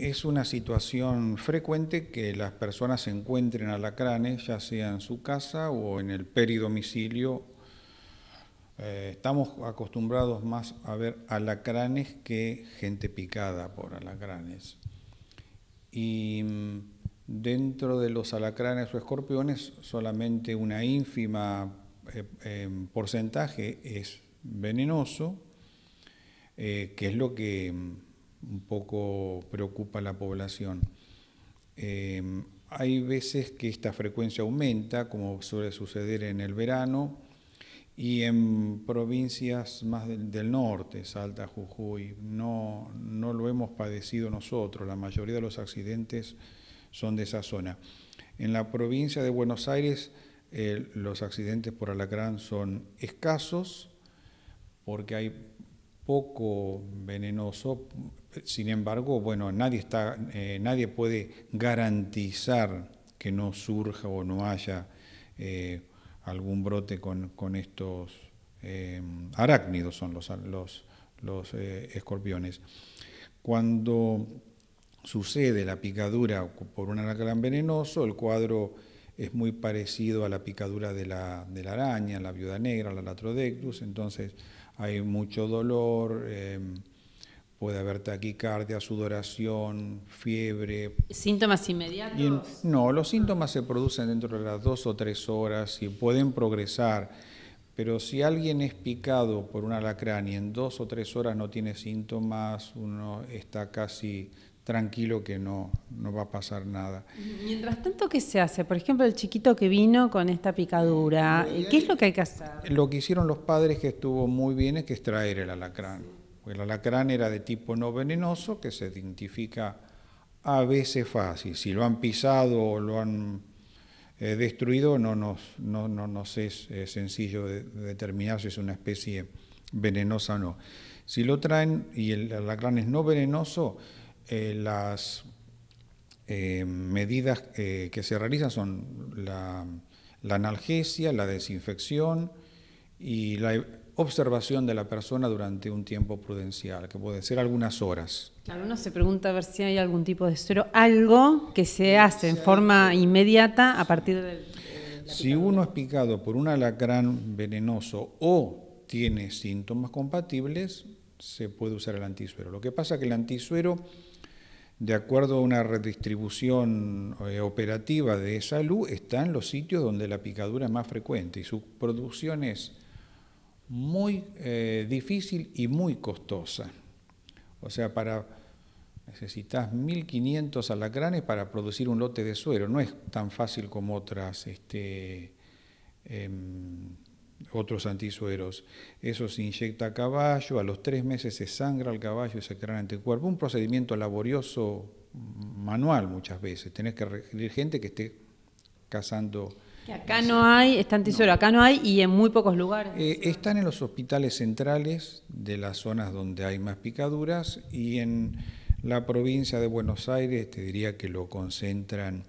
Es una situación frecuente que las personas encuentren alacranes, ya sea en su casa o en el peridomicilio. Eh, estamos acostumbrados más a ver alacranes que gente picada por alacranes. Y mm, dentro de los alacranes o escorpiones, solamente una ínfima eh, em, porcentaje es venenoso, eh, que es lo que mm, un poco preocupa a la población. Eh, hay veces que esta frecuencia aumenta, como suele suceder en el verano, y en provincias más del, norte, Salta, Jujuy, no, no lo hemos padecido nosotros, la mayoría de los accidentes son de esa zona. En la provincia de Buenos Aires eh, los accidentes por alacrán son escasos porque hay poco venenoso. Sin embargo, bueno, nadie, está, eh, nadie puede garantizar que no surja o no haya eh, algún brote con, estos eh, arácnidos, son los, los, escorpiones. Cuando sucede la picadura por un arácnido venenoso, el cuadro es muy parecido a la picadura de la, araña, la viuda negra, la latrodectus, entonces hay mucho dolor, em, puede haber taquicardia, sudoración, fiebre. ¿Síntomas inmediatos? no, los síntomas se producen dentro de las dos o tres horas y pueden progresar, pero si alguien es picado por una alacrán y en dos o tres horas no tiene síntomas, uno está casi tranquilo que no, no va a pasar nada. Mientras tanto, ¿qué se hace? Por ejemplo, el chiquito que vino con esta picadura, eh, eh, ¿qué es lo que hay que hacer? Eh, lo que hicieron los padres que estuvo muy bien es que extraer el alacrán. El alacrán era de tipo no venenoso que se identifica a veces fácil. Si lo han pisado o lo han destruido, no nos, no, es, sencillo determinar si es una especie venenosa o no. Si lo traen y el alacrán es no venenoso, eh, las eh, medidas eh, que se realizan son la, analgesia, la desinfección y la observación de la persona durante un tiempo prudencial, que puede ser algunas horas. Claro, se pregunta a ver si hay algún tipo de suero, algo que se hace en forma inmediata a partir del... si uno es picado por un alacrán venenoso o tiene síntomas compatibles, se puede usar el antisuero. Lo que pasa es que el antisuero de acuerdo a una redistribución eh, operativa de salud, están los sitios donde la picadura es más frecuente y su producción es muy eh, difícil y muy costosa. O sea, para necesitas 1.500 alacranes para producir un lote de suero. No es tan fácil como otras este, em, otros antisueros. Eso se inyecta a caballo, a los tres meses se sangra el caballo y se el cuerpo Un procedimiento laborioso, mm, manual muchas veces. Tenés que requerir gente que esté cazando. Que acá no hay, está antisuero, acá no hay y en muy pocos lugares. Eh, están en los hospitales centrales de las zonas donde hay más picaduras y en la provincia de Buenos Aires te diría que lo concentran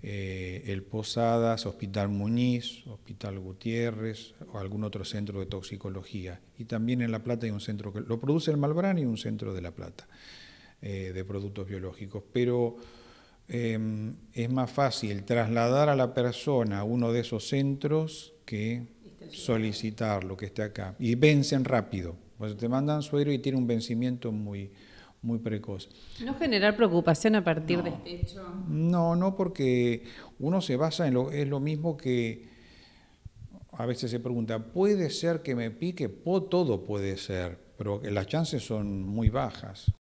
eh, el Posadas, Hospital Muñiz, Hospital Gutiérrez o algún otro centro de toxicología. Y también en La Plata hay un centro que lo produce el Malbrán y un centro de La Plata eh, de productos biológicos. Pero em, es más fácil trasladar a la persona a uno de esos centros que solicitar lo que esté acá. Y vencen rápido. Pues te mandan suero y tiene un vencimiento muy, muy precoz. ¿No generar preocupación a partir de... este hecho No, no, porque uno se basa en lo, es lo mismo que a veces se pregunta, ¿puede ser que me pique? todo puede ser, pero las chances son muy bajas.